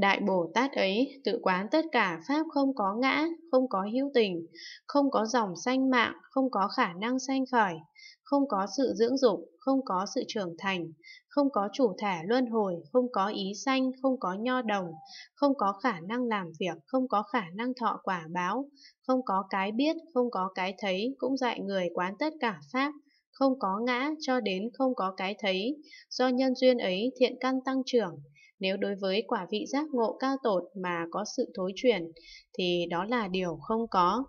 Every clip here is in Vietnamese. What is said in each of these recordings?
Đại Bồ Tát ấy tự quán tất cả pháp không có ngã, không có hữu tình, không có dòng sanh mạng, không có khả năng sanh khởi, không có sự dưỡng dục, không có sự trưởng thành, không có chủ thể luân hồi, không có ý sanh, không có nho đồng, không có khả năng làm việc, không có khả năng thọ quả báo, không có cái biết, không có cái thấy, cũng dạy người quán tất cả pháp, không có ngã cho đến không có cái thấy, do nhân duyên ấy thiện căn tăng trưởng, nếu đối với quả vị giác ngộ cao tột mà có sự thối chuyển, thì đó là điều không có.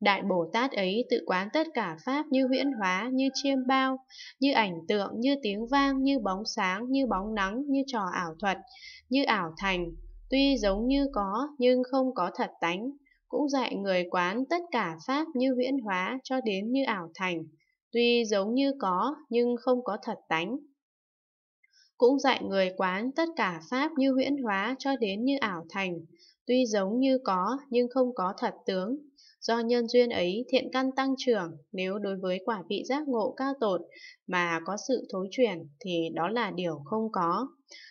Đại Bồ Tát ấy tự quán tất cả Pháp như huyễn hóa, như chiêm bao, như ảnh tượng, như tiếng vang, như bóng sáng, như bóng nắng, như trò ảo thuật, như ảo thành. Tuy giống như có, nhưng không có thật tánh. Cũng dạy người quán tất cả Pháp như huyễn hóa cho đến như ảo thành. Tuy giống như có, nhưng không có thật tánh cũng dạy người quán tất cả pháp như huyễn hóa cho đến như ảo thành, tuy giống như có nhưng không có thật tướng. Do nhân duyên ấy thiện căn tăng trưởng, nếu đối với quả vị giác ngộ cao tột mà có sự thối chuyển thì đó là điều không có.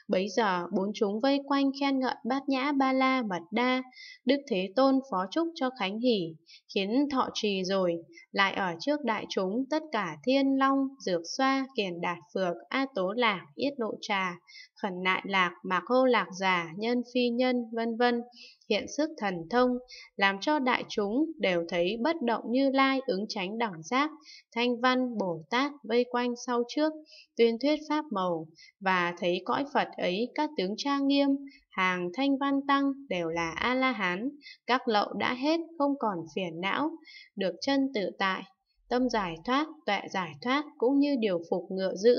Bấy giờ bốn chúng vây quanh khen ngợi bát nhã ba la mật đa, Đức Thế Tôn phó chúc cho Khánh Hỷ, khiến thọ trì rồi, lại ở trước đại chúng tất cả thiên long, dược xoa, kiền đạt phược, a tố lạc, yết lộ trà, khẩn nại lạc, mạc hô lạc giả, nhân phi nhân, vân vân hiện sức thần thông, làm cho đại chúng đều thấy bất động như lai ứng tránh đẳng giác, thanh văn, bổ tát vây quanh sau trước, tuyên thuyết pháp màu, và thấy cõi Phật ấy các tướng cha nghiêm, hàng thanh văn tăng đều là A-la-hán, các lậu đã hết không còn phiền não, được chân tự tại, tâm giải thoát, tuệ giải thoát cũng như điều phục ngựa dữ,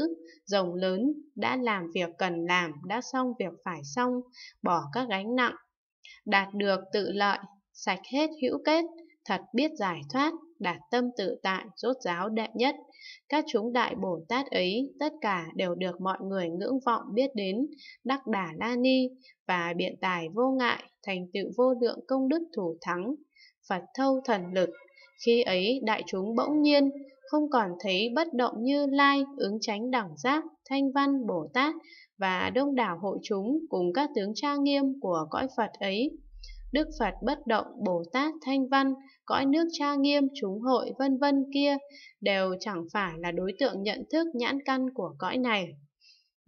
rồng lớn đã làm việc cần làm, đã xong việc phải xong, bỏ các gánh nặng, đạt được tự lợi, sạch hết hữu kết, thật biết giải thoát, đạt tâm tự tại, rốt ráo đệ nhất. Các chúng đại Bồ Tát ấy, tất cả đều được mọi người ngưỡng vọng biết đến, đắc Đà la ni và biện tài vô ngại, thành tựu vô lượng công đức thủ thắng, Phật thâu thần lực. Khi ấy đại chúng bỗng nhiên, không còn thấy bất động như Lai, ứng tránh đẳng giác, thanh văn, Bồ Tát và đông đảo hội chúng cùng các tướng trang nghiêm của cõi Phật ấy Đức Phật bất động Bồ Tát Thanh Văn, cõi nước Cha Nghiêm, chúng hội vân vân kia đều chẳng phải là đối tượng nhận thức nhãn căn của cõi này.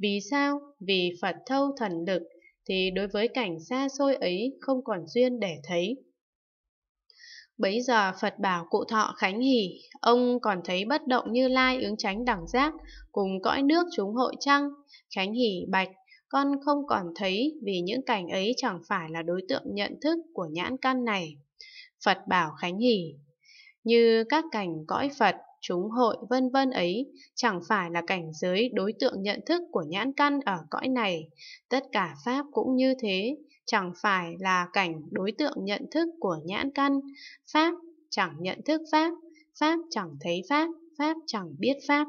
Vì sao? Vì Phật thâu thần lực thì đối với cảnh xa xôi ấy không còn duyên để thấy. Bấy giờ Phật bảo cụ thọ Khánh Hỷ, ông còn thấy bất động như lai ứng tránh đẳng giác cùng cõi nước chúng hội trăng. Khánh Hỷ bạch, con không còn thấy vì những cảnh ấy chẳng phải là đối tượng nhận thức của nhãn căn này. Phật bảo Khánh Hỷ, như các cảnh cõi Phật, chúng hội vân vân ấy chẳng phải là cảnh giới đối tượng nhận thức của nhãn căn ở cõi này. Tất cả Pháp cũng như thế, chẳng phải là cảnh đối tượng nhận thức của nhãn căn. Pháp chẳng nhận thức Pháp, Pháp chẳng thấy Pháp, Pháp chẳng biết Pháp.